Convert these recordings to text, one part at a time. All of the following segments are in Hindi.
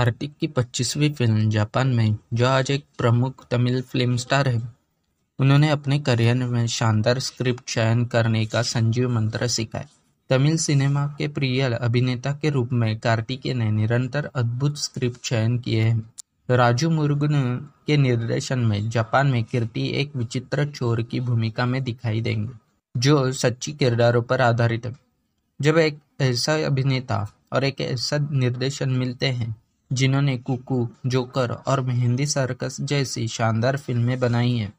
हार्दिक की 25वीं फिल्म जापान में जो आज एक प्रमुख तमिल फिल्म स्टार है उन्होंने अपने करियर में शानदार स्क्रिप्ट चयन करने का संजीव मंत्र सीखा तमिल सिनेमा के प्रिय अभिनेता के रूप में कार्तिकेय ने निरंतर अद्भुत स्क्रिप्ट चयन किए हैं राजू मुर्गन के निर्देशन में जापान में कीर्ति एक विचित्र चोर की भूमिका में दिखाई देंगे जो सच्ची किरदारों पर आधारित है जब एक ऐसा अभिनेता और एक ऐसा निर्देशन मिलते हैं जिन्होंने कुकू जोकर और मेहंदी सर्कस जैसी शानदार फिल्में बनाई हैं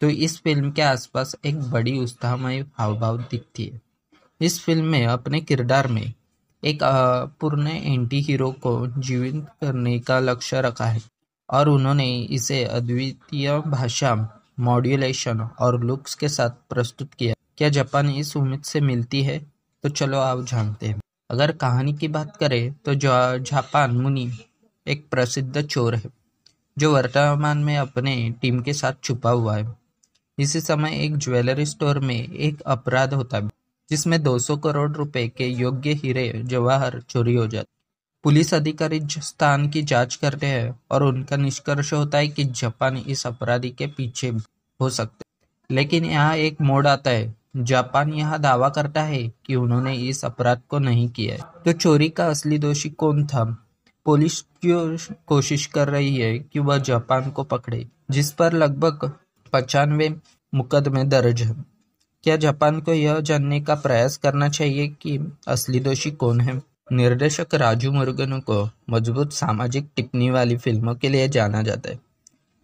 तो इस फिल्म के आसपास एक बड़ी उत्साहमय हावभाव दिखती है इस फिल्म में अपने किरदार में एक पूर्ण एंटी हीरो को जीवित करने का लक्ष्य रखा है और उन्होंने इसे अद्वितीय भाषा मॉड्यूलेशन और लुक्स के साथ प्रस्तुत किया क्या जापान इस उम्मीद से मिलती है तो चलो आप जानते हैं अगर कहानी की बात करें तो जापान मुनि एक प्रसिद्ध चोर है जो वर्तमान में अपने टीम के साथ छुपा हुआ है इसी समय एक ज्वेलरी स्टोर में एक अपराध होता है जिसमें 200 करोड़ रुपए के योग्य हीरे जवाहर चोरी हो जाते पुलिस अधिकारी स्थान की जांच करते हैं और उनका निष्कर्ष होता है कि जापान इस अपराधी के पीछे हो सकते लेकिन यहाँ एक मोड़ आता है जापान यह दावा करता है कि उन्होंने इस अपराध को नहीं किया तो चोरी का असली दोषी कौन था पुलिस क्यों कोशिश कर रही है कि वह जापान को पकड़े जिस पर लगभग पचानवे मुकदमे दर्ज हैं क्या जापान को यह जानने का प्रयास करना चाहिए कि असली दोषी कौन है निर्देशक राजू मुर्गन को मजबूत सामाजिक टिप्पणी वाली फिल्मों के लिए जाना जाता है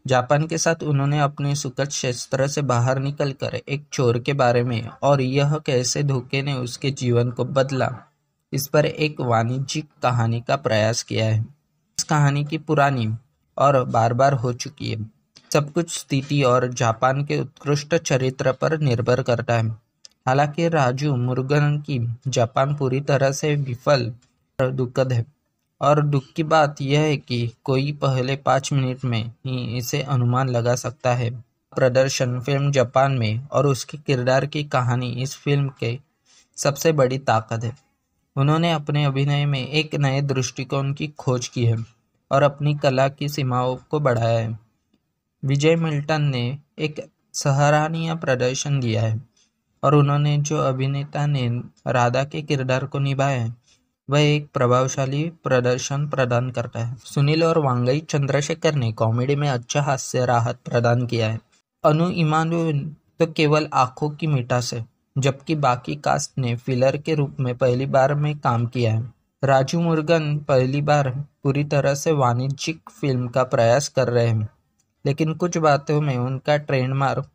जापान के साथ उन्होंने अपने सुखद क्षेत्र से बाहर निकलकर एक चोर के बारे में और यह कैसे धोखे ने उसके जीवन को बदला इस पर एक वाणिज्यिक कहानी का प्रयास किया है इस कहानी की पुरानी और बार बार हो चुकी है सब कुछ स्थिति और जापान के उत्कृष्ट चरित्र पर निर्भर करता है हालांकि राजू मुर्गन की जापान पूरी तरह से विफल और दुखद है और दुख की बात यह है कि कोई पहले पाँच मिनट में ही इसे अनुमान लगा सकता है प्रदर्शन फिल्म जापान में और उसके किरदार की कहानी इस फिल्म के सबसे बड़ी ताकत है उन्होंने अपने अभिनय में एक नए दृष्टिकोण की खोज की है और अपनी कला की सीमाओं को बढ़ाया है विजय मिल्टन ने एक सराहनीय प्रदर्शन दिया है और उन्होंने जो अभिनेता ने राधा के किरदार को निभाया है वह एक प्रभावशाली प्रदर्शन प्रदान करता है सुनील और वांगई चंद्रशेखर ने कॉमेडी में अच्छा हास्य राहत प्रदान किया है अनु इमान तो केवल आंखों की मिठास है जबकि बाकी कास्ट ने फिलर के रूप में पहली बार में काम किया है राजू मुर्गन पहली बार पूरी तरह से वाणिज्यिक फिल्म का प्रयास कर रहे हैं लेकिन कुछ बातों में उनका ट्रेडमार्क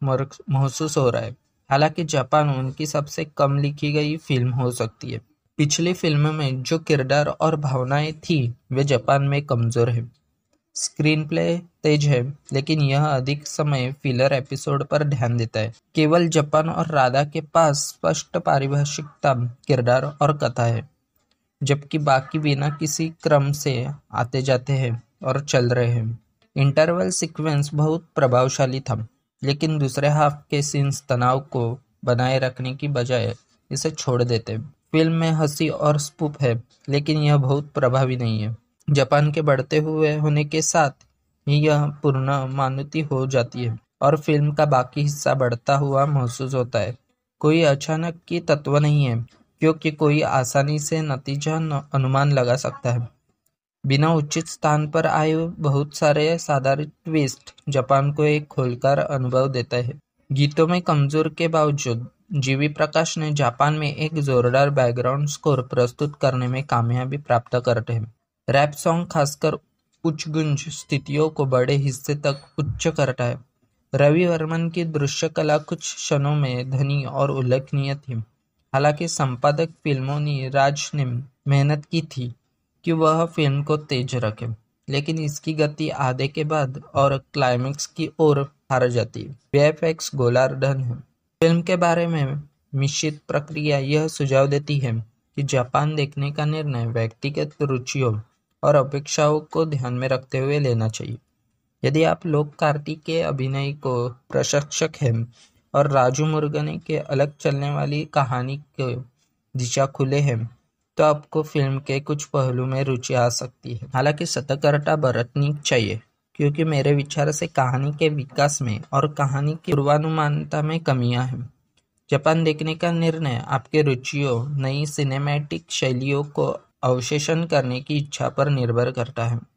महसूस हो रहा है हालांकि जापान उनकी सबसे कम लिखी गई फिल्म हो सकती है पिछली फिल्म में जो किरदार और भावनाएं थी वे जापान में कमज़ोर है स्क्रीन प्ले तेज है लेकिन यह अधिक समय फिलर एपिसोड पर ध्यान देता है केवल जापान और राधा के पास स्पष्ट पारिभाषिकता किरदार और कथा है जबकि बाकी बिना किसी क्रम से आते जाते हैं और चल रहे हैं इंटरवल सीक्वेंस बहुत प्रभावशाली था लेकिन दूसरे हाफ के सीन्स तनाव को बनाए रखने की बजाय इसे छोड़ देते हैं फिल्म में हंसी और स्पूप है लेकिन यह बहुत प्रभावी नहीं है जापान के बढ़ते हुए होने के साथ ही यह पूर्णमानुति हो जाती है और फिल्म का बाकी हिस्सा बढ़ता हुआ महसूस होता है कोई अचानक की तत्व नहीं है क्योंकि कोई आसानी से नतीजा अनुमान लगा सकता है बिना उचित स्थान पर आए बहुत सारे साधारण ट्विस्ट जापान को एक खोलकर अनुभव देता है गीतों में कमजोर के बावजूद जीवी प्रकाश ने जापान में एक जोरदार बैकग्राउंड स्कोर प्रस्तुत करने में कामयाबी प्राप्त करते हैं रैप सॉन्ग खासकर उच्च गुंज स्थितियों को बड़े हिस्से तक उच्च करता है रवि वर्मन की दृश्य कला कुछ क्षणों में धनी और उल्लेखनीय थी हालांकि संपादक फिल्मों ने राज ने मेहनत की थी कि वह फिल्म को तेज रखे लेकिन इसकी गति आधे के बाद और क्लाइमेक्स की ओर हार जाती है एफ एक्स गोलार्धन है फिल्म के बारे में मिश्रित प्रक्रिया यह सुझाव देती है कि जापान देखने का निर्णय व्यक्तिगत रुचियों और अपेक्षाओं को ध्यान में रखते हुए लेना चाहिए यदि आप लोक कार्तिक के अभिनय को प्रशिक्षक हैं और राजू मुर्गने के अलग चलने वाली कहानी के दिशा खुले हैं तो आपको फिल्म के कुछ पहलू में रुचि आ सकती है हालांकि सतर्कता बरतनी चाहिए क्योंकि मेरे विचार से कहानी के विकास में और कहानी की पूर्वानुमानता में कमियां हैं जापान देखने का निर्णय आपके रुचियों नई सिनेमैटिक शैलियों को अवशेषण करने की इच्छा पर निर्भर करता है